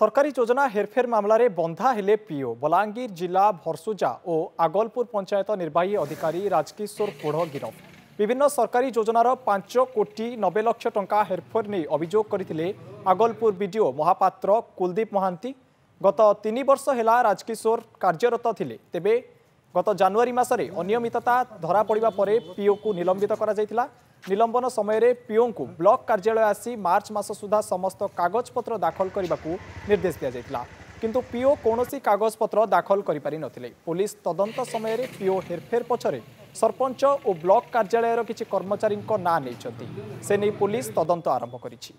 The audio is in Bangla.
সরকারি যোজনা হেরফের মামলার বন্ধা হলে পিও বলাঙ্গীর জেলা ভরসুজা ও আগলপুর পঞ্চায়েত নির্বাহী অধিকারী রাজকিশোর পোড় গিরফ বিভিন্ন সরকারি যোজনার পাঁচ কোটি নবে লক্ষ টঙ্কা হেরফের নিয়ে অভিযোগ করে আগলপুর বিডিও মহাপাত্র কুলদীপ মহান্তি গত তিন বর্ষ হেলা রাজকিশোর কার্যরত লে তেবে গত জানুয়ারি মাসে অনিয়মিততা ধরা পড়া পরে পিওকু নিলম্বিত করা যাইতিলা ନିଲମ୍ବନ ସମୟରେ ପିଓଙ୍କୁ ବ୍ଲକ କାର୍ଯ୍ୟାଳୟ ଆସି ମାର୍ଚ୍ଚ ମାସ ସୁଦ୍ଧା ସମସ୍ତ କାଗଜପତ୍ର ଦାଖଲ କରିବାକୁ ନିର୍ଦ୍ଦେଶ ଦିଆଯାଇଥିଲା କିନ୍ତୁ ପିଓ କୌଣସି କାଗଜପତ୍ର ଦାଖଲ କରିପାରିନଥିଲେ ପୋଲିସ ତଦନ୍ତ ସମୟରେ ପିଓ ହେରଫେର ପଛରେ ସରପଞ୍ଚ ଓ ବ୍ଲକ କାର୍ଯ୍ୟାଳୟର କିଛି କର୍ମଚାରୀଙ୍କ ନାଁ ନେଇଛନ୍ତି ସେ ନେଇ ପୋଲିସ ତଦନ୍ତ ଆରମ୍ଭ କରିଛି